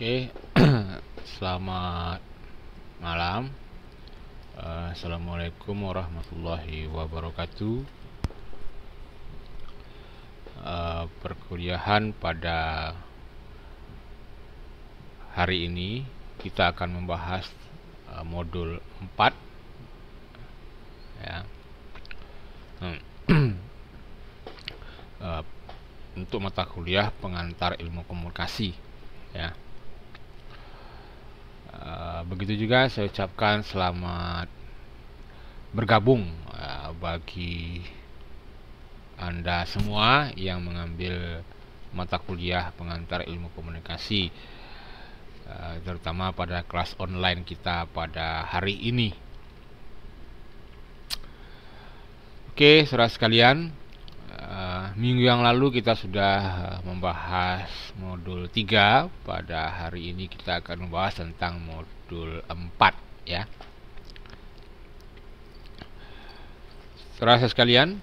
Oke, selamat malam. Uh, Assalamualaikum warahmatullahi wabarakatuh. Uh, perkuliahan pada hari ini kita akan membahas uh, modul 4 ya. Hmm. uh, untuk mata kuliah pengantar ilmu komunikasi ya. Eh, begitu juga saya ucapkan selamat bergabung eh, bagi Anda semua yang mengambil mata kuliah pengantar ilmu komunikasi eh, terutama pada kelas online kita pada hari ini. Oke, saudara sekalian, minggu yang lalu kita sudah eh, membahas modul 3 pada hari ini kita akan membahas tentang modul 4 ya terasa sekalian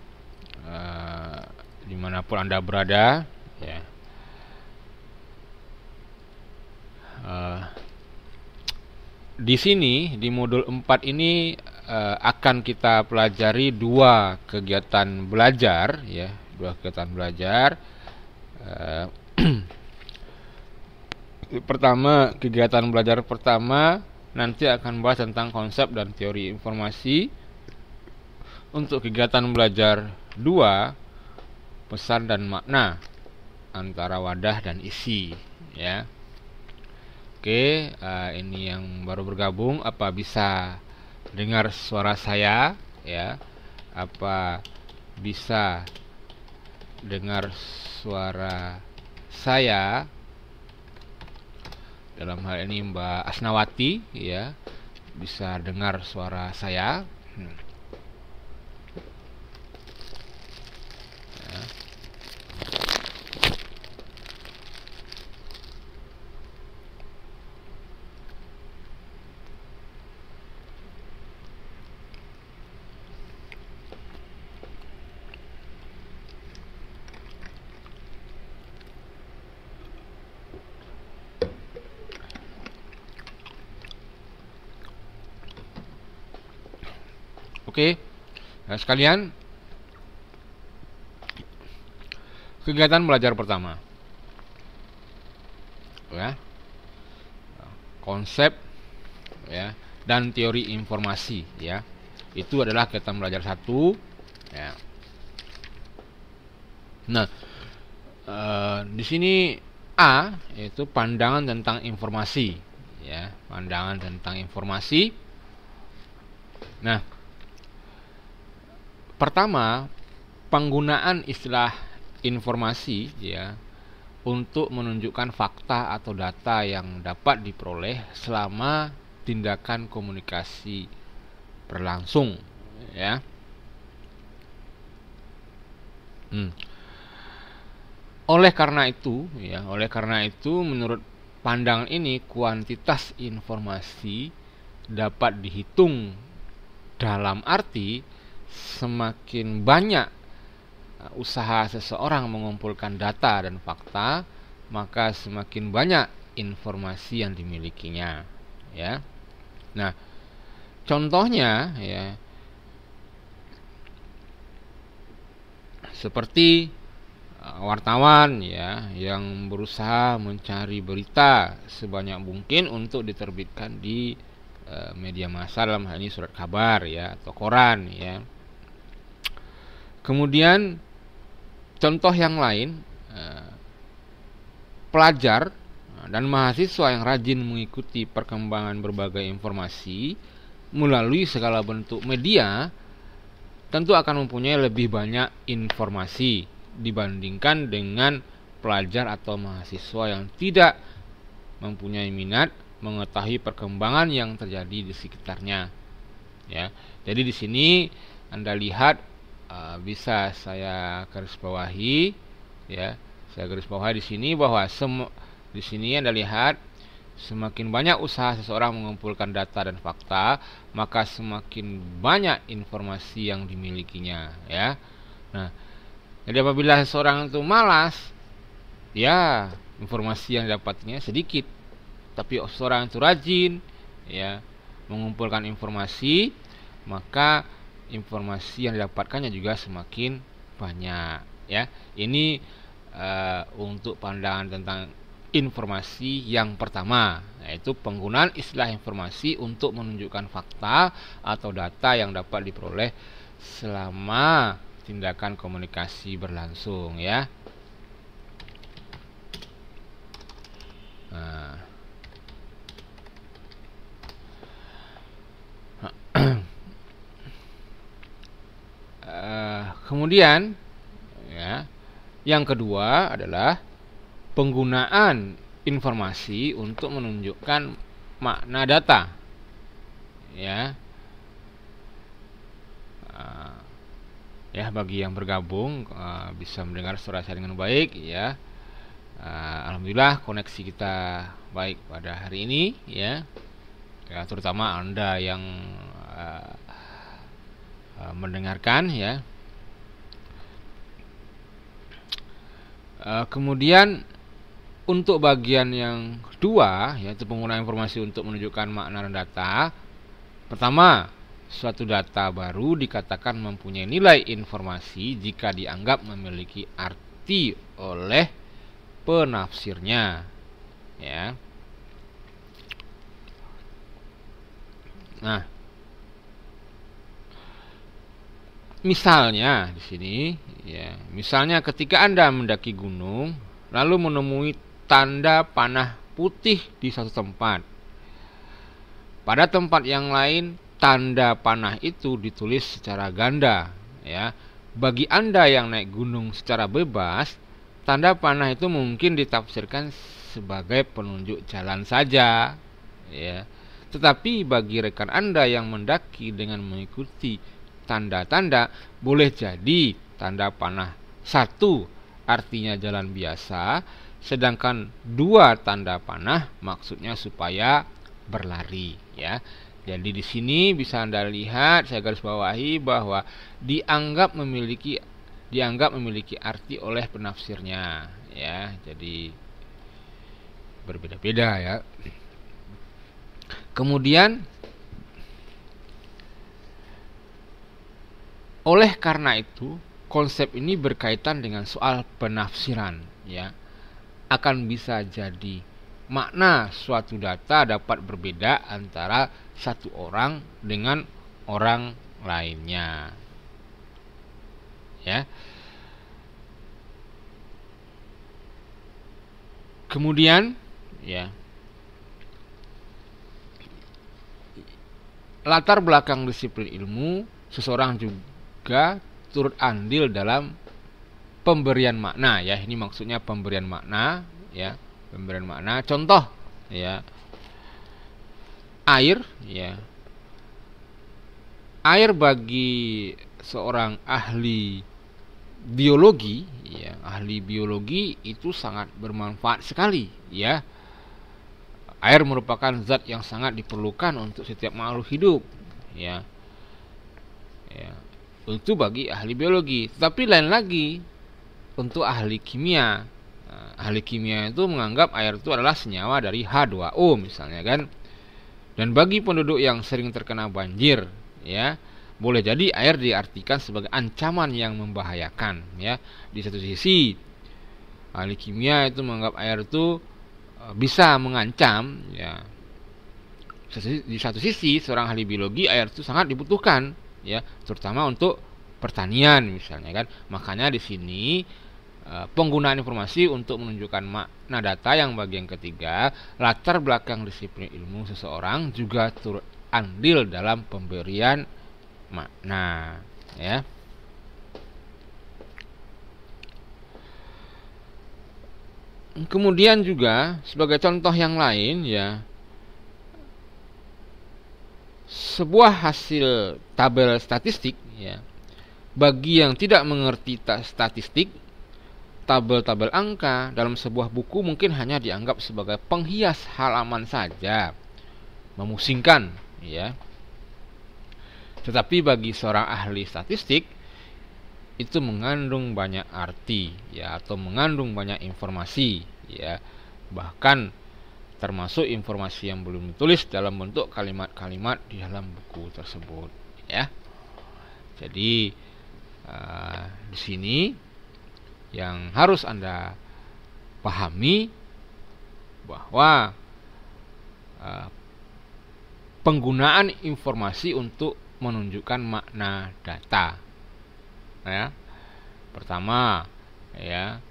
uh, dimanapun anda berada ya uh, di sini di modul 4 ini akan kita pelajari dua kegiatan belajar ya dua kegiatan belajar eh, pertama kegiatan belajar pertama nanti akan bahas tentang konsep dan teori informasi untuk kegiatan belajar dua pesan dan makna antara wadah dan isi ya Oke, uh, ini yang baru bergabung, apa bisa dengar suara saya ya? Apa bisa dengar suara saya dalam hal ini Mbak Asnawati ya bisa dengar suara saya hmm. Ya. Oke. Nah, sekalian kegiatan belajar pertama. Ya. Konsep ya dan teori informasi ya. Itu adalah kegiatan belajar satu ya. Nah, uh, di sini A itu pandangan tentang informasi ya, pandangan tentang informasi. Nah, Pertama, penggunaan istilah informasi ya untuk menunjukkan fakta atau data yang dapat diperoleh selama tindakan komunikasi berlangsung ya. Hmm. Oleh karena itu, ya, oleh karena itu menurut pandangan ini kuantitas informasi dapat dihitung dalam arti semakin banyak uh, usaha seseorang mengumpulkan data dan fakta, maka semakin banyak informasi yang dimilikinya, ya. Nah, contohnya ya seperti uh, wartawan ya yang berusaha mencari berita sebanyak mungkin untuk diterbitkan di uh, media massa dalam hal ini surat kabar ya atau koran ya Kemudian contoh yang lain eh, pelajar eh, dan mahasiswa yang rajin mengikuti perkembangan berbagai informasi melalui segala bentuk media tentu akan mempunyai lebih banyak informasi dibandingkan dengan pelajar atau mahasiswa yang tidak mempunyai minat mengetahui perkembangan yang terjadi di sekitarnya. Ya. Jadi di sini Anda lihat Ah, bisa saya garis bawahi ya saya garis bawahi di sini bahwa di sini anda lihat semakin banyak usaha seseorang mengumpulkan data dan fakta maka semakin banyak informasi yang dimilikinya ya nah jadi apabila seseorang itu malas ya informasi yang dapatnya sedikit tapi seorang itu rajin ya mengumpulkan informasi maka informasi yang didapatkannya juga semakin banyak ya. Ini uh, untuk pandangan tentang informasi yang pertama yaitu penggunaan istilah informasi untuk menunjukkan fakta atau data yang dapat diperoleh selama tindakan komunikasi berlangsung ya. Nah, Kemudian ya, yang kedua adalah penggunaan informasi untuk menunjukkan makna data. Ya. Ah, ya, bagi yang bergabung ah, bisa mendengar suara saya dengan baik ya. Ah, alhamdulillah koneksi kita baik pada hari ini ya. ya terutama Anda yang mendengarkan ya Eh, kemudian untuk bagian yang kedua yaitu penggunaan informasi untuk menunjukkan makna dan data. Pertama, suatu data baru dikatakan mempunyai nilai informasi jika dianggap memiliki arti oleh penafsirnya. Ya. Nah, misalnya di sini ya, misalnya ketika Anda mendaki gunung lalu menemui tanda panah putih di satu tempat. Pada tempat yang lain tanda panah itu ditulis secara ganda ya. Bagi Anda yang naik gunung secara bebas, tanda panah itu mungkin ditafsirkan sebagai penunjuk jalan saja ya. Tetapi bagi rekan Anda yang mendaki dengan mengikuti tanda-tanda boleh jadi tanda panah satu artinya jalan biasa sedangkan dua tanda panah maksudnya supaya berlari ya jadi di sini bisa Anda lihat saya garis bawahi bahwa dianggap memiliki dianggap memiliki arti oleh penafsirnya ya. Jadi berbeda-beda ya. Kemudian Oleh karena itu, konsep ini berkaitan dengan soal penafsiran, ya. Akan bisa jadi makna suatu data dapat berbeda antara satu orang dengan orang lainnya. Ya. Kemudian, ya. Latar belakang disiplin ilmu seseorang juga juga turut andil dalam pemberian makna ya ini maksudnya pemberian makna ya pemberian makna contoh ya air ya air bagi seorang ahli biologi ya ahli biologi itu sangat bermanfaat sekali ya air merupakan zat yang sangat diperlukan untuk setiap makhluk hidup ya ya itu bagi ahli biologi. Tapi lain lagi untuk ahli kimia. Nah, ahli kimia itu menganggap air itu adalah senyawa dari H2O misalnya kan. Dan bagi penduduk yang sering terkena banjir, ya, boleh jadi air diartikan sebagai ancaman yang membahayakan, ya. Di satu sisi, ahli kimia itu menganggap air itu eh, bisa mengancam, ya. Di satu sisi, seorang ahli biologi air itu sangat dibutuhkan ya terutama untuk pertanian misalnya kan makanya di sini e, penggunaan informasi untuk menunjukkan makna data yang bagian ketiga latar belakang disiplin ilmu seseorang juga turut andil dalam pemberian makna ya kemudian juga sebagai contoh yang lain ya sebuah hasil tabel statistik ya. Bagi yang tidak mengerti statistik, tabel-tabel angka dalam sebuah buku mungkin hanya dianggap sebagai penghias halaman saja. Memusingkan, ya. Tetapi bagi seorang ahli statistik itu mengandung banyak arti ya atau mengandung banyak informasi ya. Bahkan termasuk informasi yang belum ditulis dalam bentuk kalimat-kalimat di dalam buku tersebut ya jadi uh, di sini yang harus anda pahami bahwa uh, penggunaan informasi untuk menunjukkan makna data ya pertama ya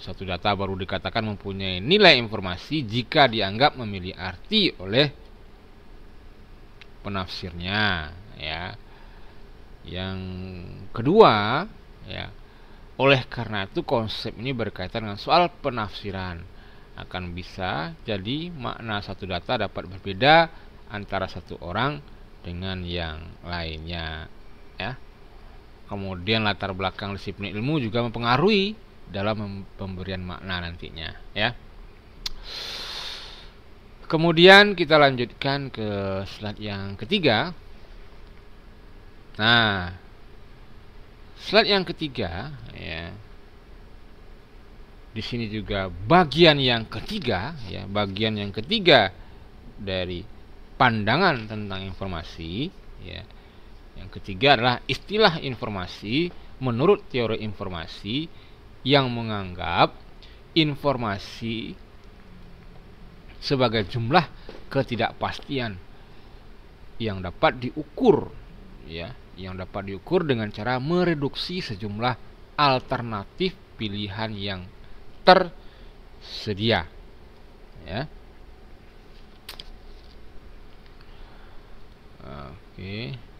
satu data baru dikatakan mempunyai nilai informasi jika dianggap memiliki arti oleh penafsirnya, ya. Yang kedua, ya. Oleh karena itu konsep ini berkaitan dengan soal penafsiran. Akan bisa jadi makna satu data dapat berbeda antara satu orang dengan yang lainnya, ya. Kemudian latar belakang disiplin ilmu juga mempengaruhi dalam pemberian makna nantinya ya kemudian kita lanjutkan ke slide yang ketiga nah slide yang ketiga ya di sini juga bagian yang ketiga ya bagian yang ketiga dari pandangan tentang informasi ya yang ketiga adalah istilah informasi menurut teori informasi yang menganggap informasi sebagai jumlah ketidakpastian yang dapat diukur ya yang dapat diukur dengan cara mereduksi sejumlah alternatif pilihan yang tersedia ya oke okay.